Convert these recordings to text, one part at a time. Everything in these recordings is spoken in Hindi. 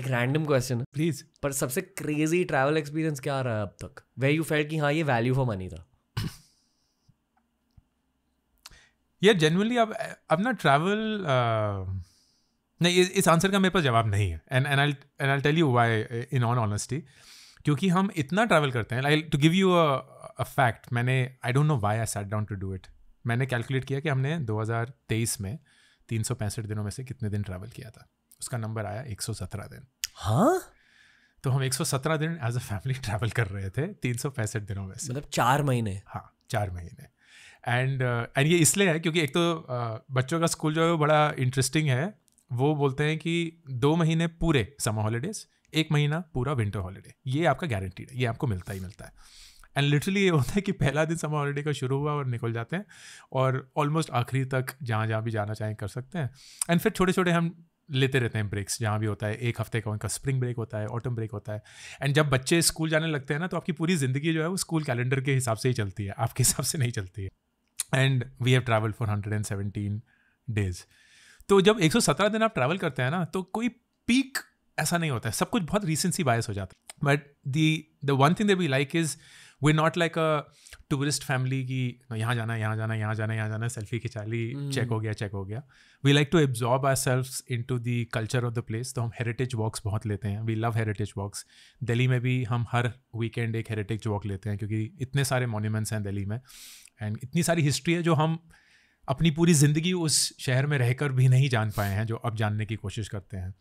एक रैंडम क्वेश्चन है प्लीज पर सबसे क्रेजी ट्रैवल एक्सपीरियंस क्या रहा है अब तक वे यू फेल कि हाँ ये वैल्यू फॉर मनी था ये जनरली अब अब ना ट्रैवल uh, नहीं इस आंसर का मेरे पास जवाब नहीं है and and and I tell you why in on honesty क्योंकि हम इतना ट्रैवल करते हैं like to give you a fact मैंने I don't know why I set down to do it मैंने कैलकुलेट किया कि हमने 2023 में तीन दिनों में से कितने दिन ट्रैवल किया था उसका नंबर आया 117 दिन हाँ तो हम 117 दिन एज अ फैमिली ट्रैवल कर रहे थे तीन दिनों में मतलब चार महीने हाँ चार महीने एंड एंड uh, ये इसलिए है क्योंकि एक तो uh, बच्चों का स्कूल जो है वो बड़ा इंटरेस्टिंग है वो बोलते हैं कि दो महीने पूरे समर हॉलीडेज एक महीना पूरा विंटर हॉलीडे ये आपका गारंटीड है ये आपको मिलता ही मिलता है एंड लिटरली ये होता है कि पहला दिन समर हॉलीडे का शुरू हुआ और निकल जाते हैं और ऑलमोस्ट आखिरी तक जहाँ जहाँ भी जाना चाहें कर सकते हैं एंड फिर छोटे छोटे हम लेते रहते हैं ब्रेक्स जहाँ भी होता है एक हफ्ते का उनका स्प्रिंग ब्रेक होता है ऑटम ब्रेक होता है एंड जब बच्चे स्कूल जाने लगते हैं ना तो आपकी पूरी ज़िंदगी जो है वो स्कूल कैलेंडर के हिसाब से ही चलती है आपके हिसाब से नहीं चलती है and we have travel for hundred and seventeen days तो जब सत्रह दिन आप ट्रैवल करते हैं ना तो कोई पीक ऐसा नहीं होता है सब कुछ बहुत रिसेंसी बायस हो जाता है but the the one thing that we like is we not like a tourist family की यहाँ जाना यहाँ जाना यहाँ जाना यहाँ जाना सेल्फी खिंचा ली चेक हो गया चेक हो गया we like to absorb our self into the culture of the place तो हम हेरिटेज वॉक्स बहुत लेते हैं we love heritage walks Delhi में भी हम हर वीकेंड एक हेरिटेज वॉक लेते हैं क्योंकि इतने सारे मोन्यूमेंट्स हैं दिल्ली में एंड इतनी सारी हिस्ट्री है जो हम अपनी पूरी ज़िंदगी उस शहर में रहकर भी नहीं जान पाए हैं जो अब जानने की कोशिश करते हैं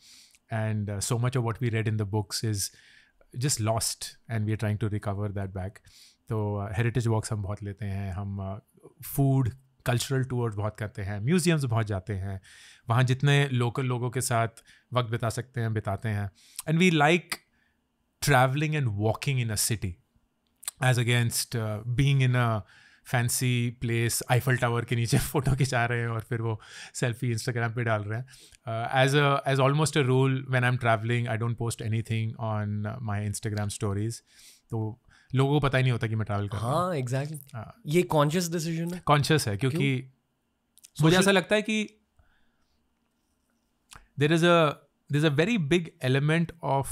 and so much of what we read in the books is just lost and we are trying to recover that back तो हेरिटेज uh, वॉक्स हम बहुत लेते हैं हम फूड कल्चरल टूर्स बहुत करते हैं म्यूज़ियम्स बहुत जाते हैं वहाँ जितने लोकल लोगों के साथ वक्त बिता सकते हैं बिताते हैं and we like travelling and walking in a city as against being in a fancy place Eiffel tower के नीचे फ़ोटो खिंचा रहे हैं और फिर वो सेल्फी इंस्टाग्राम पे डाल रहे हैं as a as almost a rule when I am travelling I don't post anything on my Instagram stories तो लोगों को पता ही नहीं होता कि मैं ट्रैवल कर हाँ एग्जैक्टली exactly. हाँ। ये कॉन्शियस डिसीजन है कॉन्शियस है क्योंकि क्यों? मुझे ऐसा लगता है कि there is a is a very big element of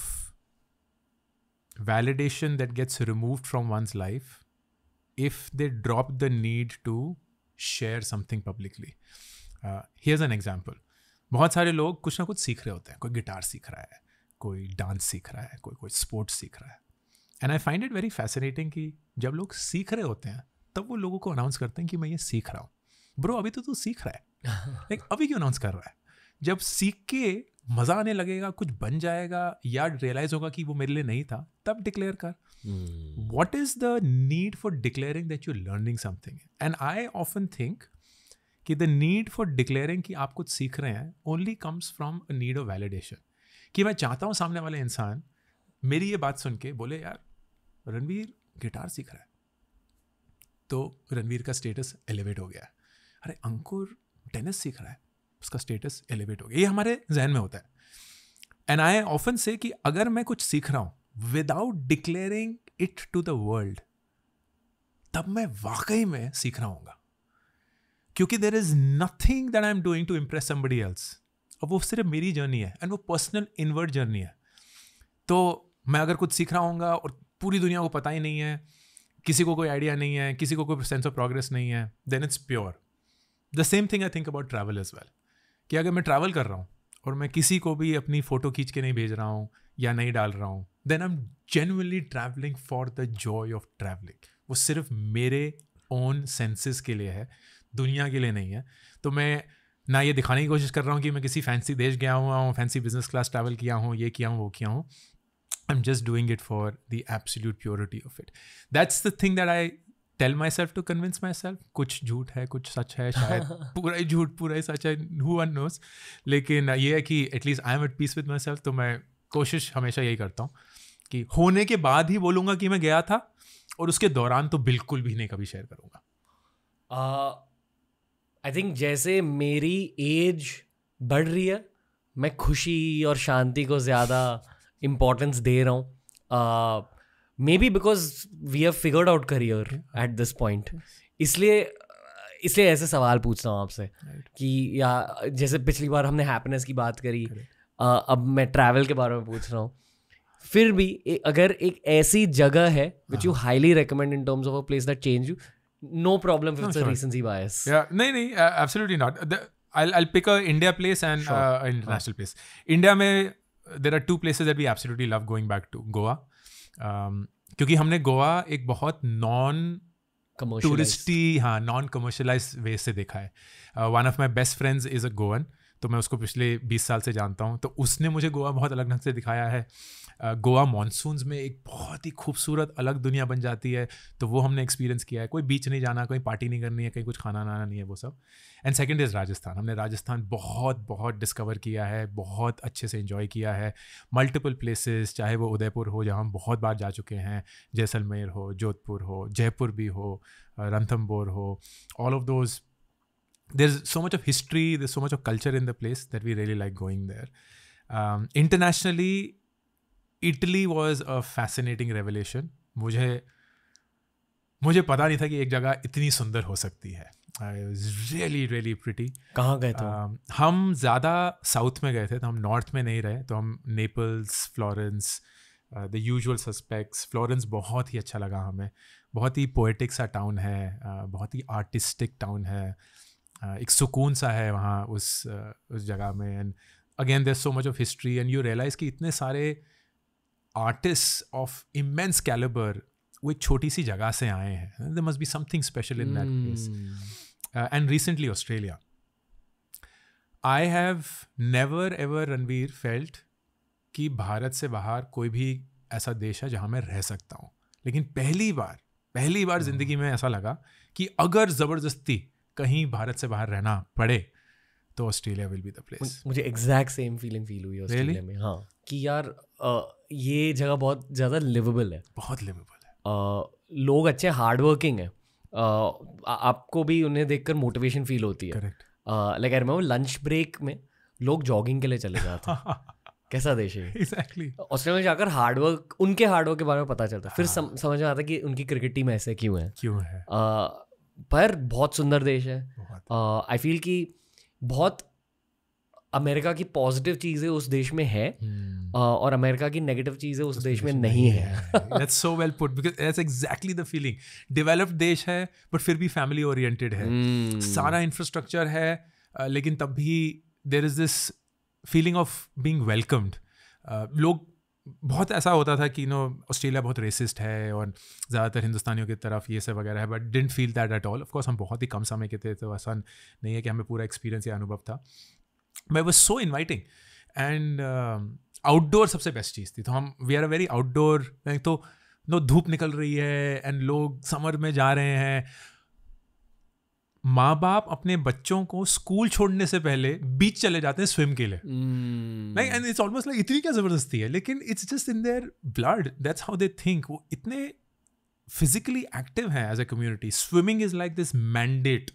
validation that gets remove from one's life if they drop the need to share something publicly. Uh, here's an example. बहुत सारे लोग कुछ ना कुछ सीख रहे होते हैं कोई गिटार सीख रहा है कोई डांस सीख रहा है कोई कोई स्पोर्ट्स सीख रहा है and I find it very fascinating कि जब लोग सीख रहे होते हैं तब वो लोगों को अनाउंस करते हैं कि मैं ये सीख रहा हूँ ब्रो अभी तो तू सीख रहा है लाइक अभी क्यों अनाउंस कर रहा है जब सीख के मज़ा आने लगेगा कुछ बन जाएगा या रियलाइज होगा कि वो मेरे लिए नहीं था तब डिक्लेयर कर what is the need for declaring that you learning something and I often think कि द नीड फॉर डिक्लेयरिंग कि आप कुछ सीख रहे हैं only comes from a need of validation कि मैं चाहता हूँ सामने वाले इंसान मेरी ये बात सुन के बोले यार रणवीर गिटार सीख रहा है तो रणवीर का स्टेटस एलिवेट हो गया अरे अंकुर टेनिस सीख रहा है उसका स्टेटस एलिवेट हो गया ये हमारे जहन में होता है एंड आई ऑफन से कि अगर मैं कुछ सीख रहा हूँ without declaring it to the world तब मैं वाकई में सीख रहा हूँ क्योंकि there is nothing that I am doing to impress somebody else अब वो सिर्फ मेरी जर्नी है एंड वो पर्सनल इनवर्ड जर्नी है तो मैं अगर कुछ सीख रहा हूँ और पूरी दुनिया को पता ही नहीं है किसी को कोई आइडिया नहीं है किसी को कोई सेंस ऑफ प्रोग्रेस नहीं है then it's pure the same thing I think about travel is well कि अगर मैं ट्रैवल कर रहा हूँ और मैं किसी को भी अपनी फ़ोटो खींच के नहीं भेज रहा हूँ या नहीं डाल रहा हूँ then I am genuinely travelling for the joy of travelling वो सिर्फ मेरे ओन सेंसेस के लिए है दुनिया के लिए नहीं है तो मैं ना ये दिखाने की कोशिश कर रहा हूँ कि मैं किसी फैंसी देश गया हुआ हूँ फैंसी बिजनेस क्लास ट्रैवल किया हूँ ये किया हूँ वो किया हूँ I am just doing it for the absolute purity of it that's the thing that I tell myself to convince myself कुछ झूठ है कुछ सच है शायद पूरा ही झूठ पूरा ही सच है हु वन नोस लेकिन ये है कि at least I am at peace with myself तो मैं कोशिश हमेशा यही करता हूँ कि होने के बाद ही बोलूँगा कि मैं गया था और उसके दौरान तो बिल्कुल भी नहीं कभी शेयर करूँगा आई थिंक जैसे मेरी एज बढ़ रही है मैं खुशी और शांति को ज़्यादा इम्पोर्टेंस दे रहा हूँ maybe because we have figured out career at this point इसलिए इसलिए ऐसे सवाल पूछ रहा हूँ आपसे right. कि या जैसे पिछली बार हमने हैप्पीनेस की बात करी आ, अब मैं ट्रैवल के बारे में पूछ रहा हूँ फिर भी ए, अगर एक ऐसी जगह है which you highly recommend in terms of a place that change you no problem with the recency bias नहीं नहीं absolutely not I'll, I'll pick a India place and sure. uh, an international uh. place. India, mein, there are two places that we absolutely love Um, क्योंकि हमने गोवा एक बहुत नॉन टूरिस्टी हाँ नॉन कमर्शलाइज वे से देखा है one of my best friends is a Goan तो मैं उसको पिछले बीस साल से जानता हूँ तो उसने मुझे गोवा बहुत अलग ढंग से दिखाया है गोवा मानसून में एक बहुत ही खूबसूरत अलग दुनिया बन जाती है तो वो हमने एक्सपीरियंस किया है कोई बीच नहीं जाना कोई पार्टी नहीं करनी है कहीं कुछ खाना नाना नहीं है वो सब एंड सेकेंड इज़ राजस्थान हमने राजस्थान बहुत बहुत डिस्कवर किया है बहुत अच्छे से इन्जॉय किया है मल्टीपल प्लेसेस चाहे वो उदयपुर हो जहाँ हम बहुत बार जा चुके हैं जैसलमेर हो जोधपुर हो जयपुर भी हो रणथम्बोर हो all of those there is so much of history there so much of culture in the place that we really like going there internationally Italy was a fascinating revelation मुझे मुझे पता नहीं था कि एक जगह इतनी सुंदर हो सकती है रियली रियली प्रिटी कहाँ गए थे uh, हम ज़्यादा साउथ में गए थे तो हम नॉर्थ में नहीं रहे तो हम Naples Florence the usual suspects Florence बहुत ही अच्छा लगा हमें बहुत ही पोइटिक सा टाउन है uh, बहुत ही आर्टिस्टिक टाउन है uh, एक सुकून सा है वहाँ उस uh, उस जगह में and again there so much of history and you realise कि इतने सारे uh, artist of immense calibre वो एक छोटी सी जगह से आए हैं they must be something special in that place and recently Australia I have never ever Ranveer felt कि भारत से बाहर कोई भी ऐसा देश है जहाँ मैं रह सकता हूँ लेकिन पहली बार पहली बार hmm. ज़िंदगी में ऐसा लगा कि अगर ज़बरदस्ती कहीं भारत से बाहर रहना पड़े तो Australia will be the place मुझे एग्जैक्ट सेम फीलिंग फील हुई ऑस्ट्रेलिया really? में हाँ कि यार ये जगह बहुत ज़्यादा लिवेबल है बहुत लिवेबल है लोग अच्छे हार्डवर्किंग है आपको भी उन्हें देखकर मोटिवेशन फील होती है like I remember lunch break में लोग जॉगिंग के लिए चले जाते हैं कैसा देश है एग्जैक्टली ऑस्ट्रेलिया में जाकर हार्डवर्क उनके हार्डवर्क के बारे में पता चलता है फिर सम, हाँ। समझ में आता है कि उनकी क्रिकेट टीम ऐसे क्यों है क्यों है आ, पर बहुत सुंदर देश है आई फील कि बहुत अमेरिका की पॉजिटिव चीज़ें उस देश में है hmm. और अमेरिका की नेगेटिव चीज़ें उस, देश, में नहीं है that's so well put because that's exactly the feeling developed देश है बट फिर भी फैमिली ओरिएंटेड है hmm. सारा इंफ्रास्ट्रक्चर है लेकिन तब भी there is this feeling of being welcomed लोग बहुत ऐसा होता था कि नो ऑस्ट्रेलिया बहुत रेसिस्ट है और ज़्यादातर हिंदुस्तानियों की तरफ ये सब वगैरह है but didn't feel that at all of course हम बहुत ही कम समय के थे तो आसान नहीं है कि हमें पूरा एक्सपीरियंस या अनुभव था मैं was so inviting and outdoor सबसे बेस्ट चीज़ थी तो हम we are a very outdoor तो नो धूप निकल रही है एंड लोग समर में जा रहे हैं माँ बाप अपने बच्चों को स्कूल छोड़ने से पहले बीच चले जाते हैं स्विम के लिए like and it's almost like इतनी क्या ज़बरदस्ती है लेकिन it's just in their blood that's how they think वो इतने फिजिकली एक्टिव हैं as a community swimming is like this mandate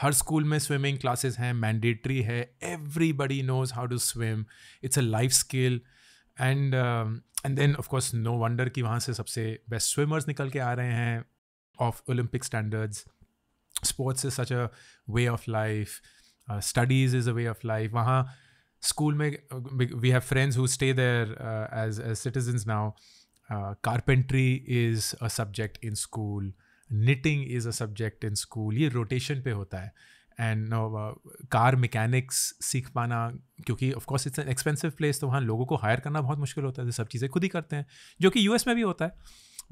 हर स्कूल में स्विमिंग क्लासेस हैं मैंडेटरी है everybody knows how to swim it's a life skill and and then of course no wonder कि वहाँ से सबसे बेस्ट स्विमर्स निकल के आ रहे हैं of Olympic standards sports is such a way of life studies is a way of life वहाँ स्कूल में we have friends who stay there as as citizens now carpentry is a subject in school knitting is a subject in school ये रोटेशन पे होता है एंड कार मैकेनिक्स सीख पाना क्योंकि of course it's an expensive place तो वहाँ लोगों को हायर करना बहुत मुश्किल होता है सब चीज़ें खुद ही करते हैं जो कि यूएस में भी होता है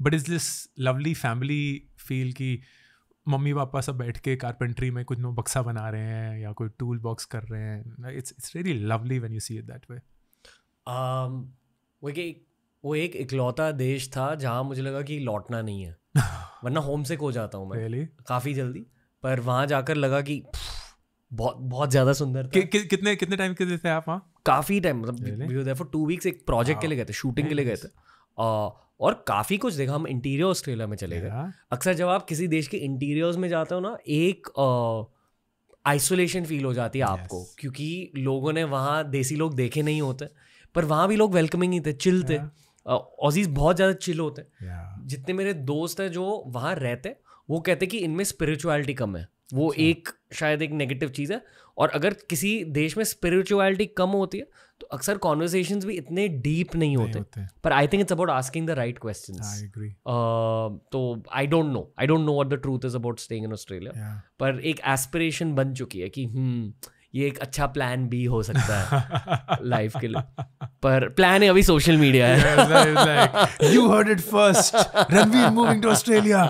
but is this lovely family feel कि मम्मी पापा सब बैठ के कारपेंट्री में कुछ नो बक्सा बना रहे हैं या कोई टूल बॉक्स कर रहे हैं it's it's really lovely when you see it that way वो एक वो एक इकलौता देश था जहाँ मुझे लगा कि लौटना नहीं है वरना होम सिक हो जाता हूँ मैं really? काफ़ी जल्दी पर वहाँ जाकर लगा कि बहुत बहुत ज़्यादा सुंदर कि, कि, कितने कितने टाइम के लिए थे आप वहाँ काफ़ी टाइम मतलब फॉर टू वीक्स एक प्रोजेक्ट के लिए गए थे शूटिंग के लिए गए थे और काफ़ी कुछ देखा हम इंटीरियर ऑस्ट्रेलिया में चले गए अक्सर जब आप किसी देश के इंटीरियर्स में जाते हो ना एक आइसोलेशन फील हो जाती है आपको क्योंकि लोगों ने वहाँ देसी लोग देखे नहीं होते पर वहाँ भी लोग वेलकमिंग ही थे चिल थे ऑजीज बहुत ज़्यादा चिल होते हैं yeah. जितने मेरे दोस्त हैं जो वहाँ रहते हैं वो कहते हैं कि इनमें स्पिरिचुअलिटी कम है वो अच्छा। एक शायद एक नेगेटिव चीज़ है और अगर किसी देश में स्पिरिचुअलिटी कम होती है तो अक्सर कॉन्वर्सेशन भी इतने डीप नहीं, नहीं होते, होते। पर I think it's about asking the right question तो I don't know I don't know what the truth is about staying in Australia पर एक एस्पिरेशन बन चुकी है कि हम्म ये एक अच्छा प्लान भी हो सकता है लाइफ के लिए पर प्लान है अभी सोशल मीडिया है you heard it first Ranveer moving to Australia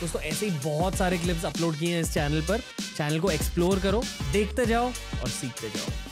दोस्तों ऐसे ही बहुत सारे क्लिप्स अपलोड किए हैं इस चैनल पर चैनल को एक्सप्लोर करो देखते जाओ और सीखते जाओ